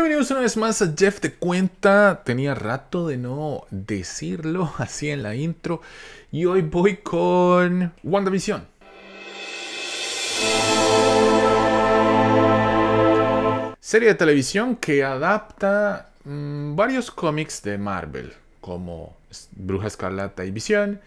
Bienvenidos una vez más a Jeff de Cuenta. Tenía rato de no decirlo así en la intro. Y hoy voy con WandaVision. Serie de televisión que adapta mm, varios cómics de Marvel, como Bruja Escarlata y Visión,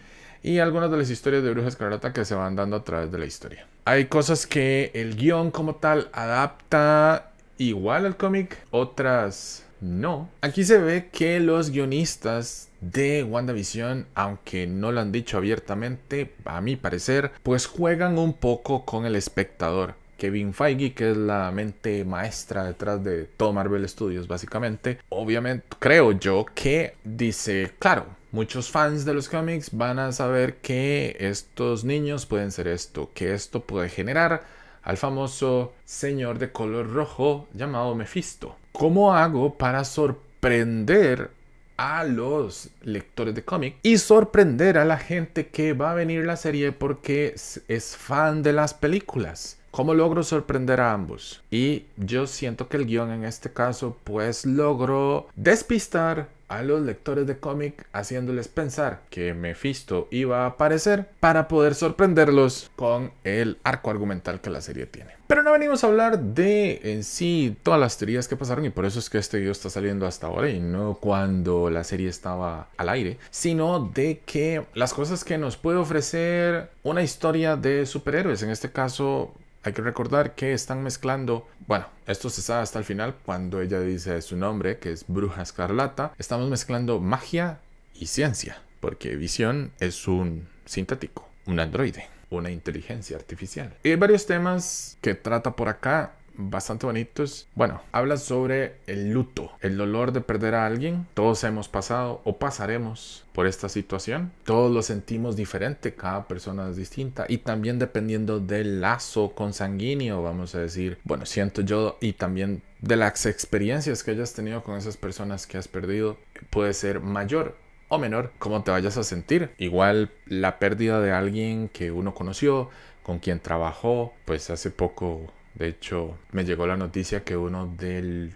y algunas de las historias de Bruja Escarlata que se van dando a través de la historia. Hay cosas que el guión como tal adapta igual al cómic, otras no. Aquí se ve que los guionistas de WandaVision, aunque no lo han dicho abiertamente, a mi parecer, pues juegan un poco con el espectador. Kevin Feige, que es la mente maestra detrás de todo Marvel Studios, básicamente, obviamente creo yo que dice, claro, muchos fans de los cómics van a saber que estos niños pueden ser esto, que esto puede generar al famoso señor de color rojo llamado Mephisto. ¿Cómo hago para sorprender a los lectores de cómic y sorprender a la gente que va a venir la serie porque es fan de las películas? ¿Cómo logro sorprender a ambos? Y yo siento que el guión en este caso pues logró despistar a los lectores de cómic haciéndoles pensar que Mephisto iba a aparecer para poder sorprenderlos con el arco argumental que la serie tiene. Pero no venimos a hablar de en sí todas las teorías que pasaron y por eso es que este video está saliendo hasta ahora y no cuando la serie estaba al aire, sino de que las cosas que nos puede ofrecer una historia de superhéroes, en este caso hay que recordar que están mezclando, bueno, esto se sabe hasta el final cuando ella dice su nombre, que es Bruja Escarlata. Estamos mezclando magia y ciencia, porque Visión es un sintético, un androide, una inteligencia artificial. Y hay varios temas que trata por acá bastante bonitos. Bueno, hablas sobre el luto, el dolor de perder a alguien. Todos hemos pasado o pasaremos por esta situación. Todos lo sentimos diferente, cada persona es distinta y también dependiendo del lazo consanguíneo, vamos a decir, bueno, siento yo y también de las experiencias que hayas tenido con esas personas que has perdido, puede ser mayor o menor cómo te vayas a sentir. Igual la pérdida de alguien que uno conoció, con quien trabajó, pues hace poco de hecho, me llegó la noticia que uno de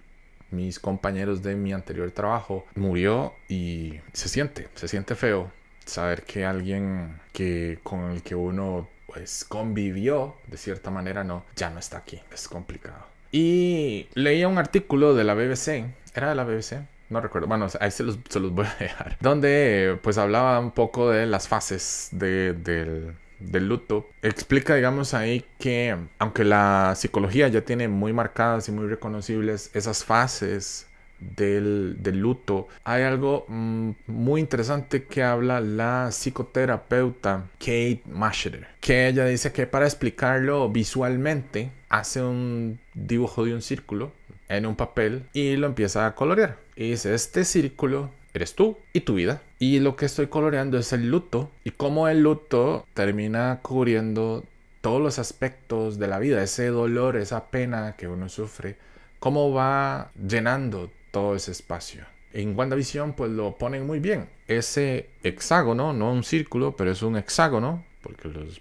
mis compañeros de mi anterior trabajo murió y se siente, se siente feo saber que alguien que con el que uno pues convivió de cierta manera no ya no está aquí, es complicado. Y leía un artículo de la BBC, era de la BBC, no recuerdo, bueno, ahí se los, voy a dejar, donde pues hablaba un poco de las fases del del luto, explica, digamos, ahí que aunque la psicología ya tiene muy marcadas y muy reconocibles esas fases del, luto, hay algo mm, muy interesante que habla la psicoterapeuta Kate Masherer, que ella dice que para explicarlo visualmente hace un dibujo de un círculo en un papel y lo empieza a colorear. Y dice, este círculo eres tú y tu vida. Y lo que estoy coloreando es el luto y cómo el luto termina cubriendo todos los aspectos de la vida, ese dolor, esa pena que uno sufre, cómo va llenando todo ese espacio. En WandaVision pues lo ponen muy bien. Ese hexágono, no un círculo, pero es un hexágono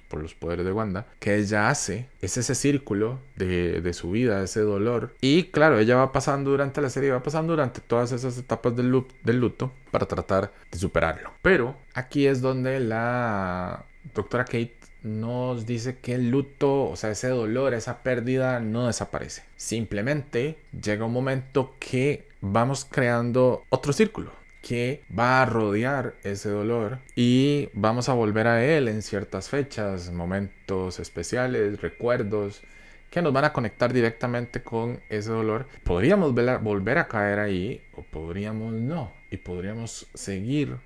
por los poderes de Wanda, que ella hace, es ese círculo de, su vida, ese dolor. Y claro, ella va pasando durante la serie, va pasando durante todas esas etapas del, del luto para tratar de superarlo. Pero aquí es donde la doctora Kate nos dice que el luto, o sea, ese dolor, esa pérdida no desaparece. Simplemente llega un momento que vamos creando otro círculo que va a rodear ese dolor y vamos a volver a él en ciertas fechas, momentos especiales, recuerdos que nos van a conectar directamente con ese dolor. Podríamos volver a caer ahí o podríamos no y podríamos seguir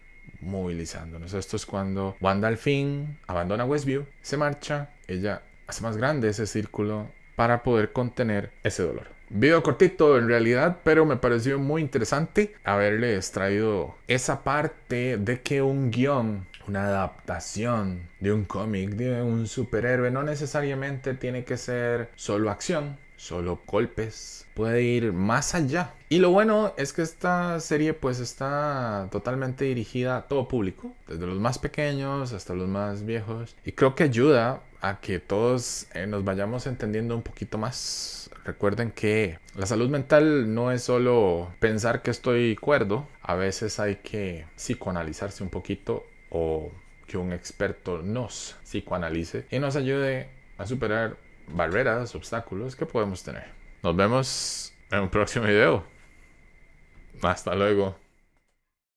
movilizándonos. Esto es cuando Wanda al fin abandona Westview, se marcha, ella hace más grande ese círculo para poder contener ese dolor. Video cortito en realidad, pero me pareció muy interesante haberles traído esa parte de que un guión, una adaptación de un cómic, de un superhéroe, no necesariamente tiene que ser solo acción solo golpes, puede ir más allá. Y lo bueno es que esta serie pues está totalmente dirigida a todo público, desde los más pequeños hasta los más viejos. Y creo que ayuda a que todos eh, nos vayamos entendiendo un poquito más. Recuerden que la salud mental no es solo pensar que estoy cuerdo, a veces hay que psicoanalizarse un poquito o que un experto nos psicoanalice y nos ayude a superar barreras, obstáculos que podemos tener. Nos vemos en un próximo video. Hasta luego.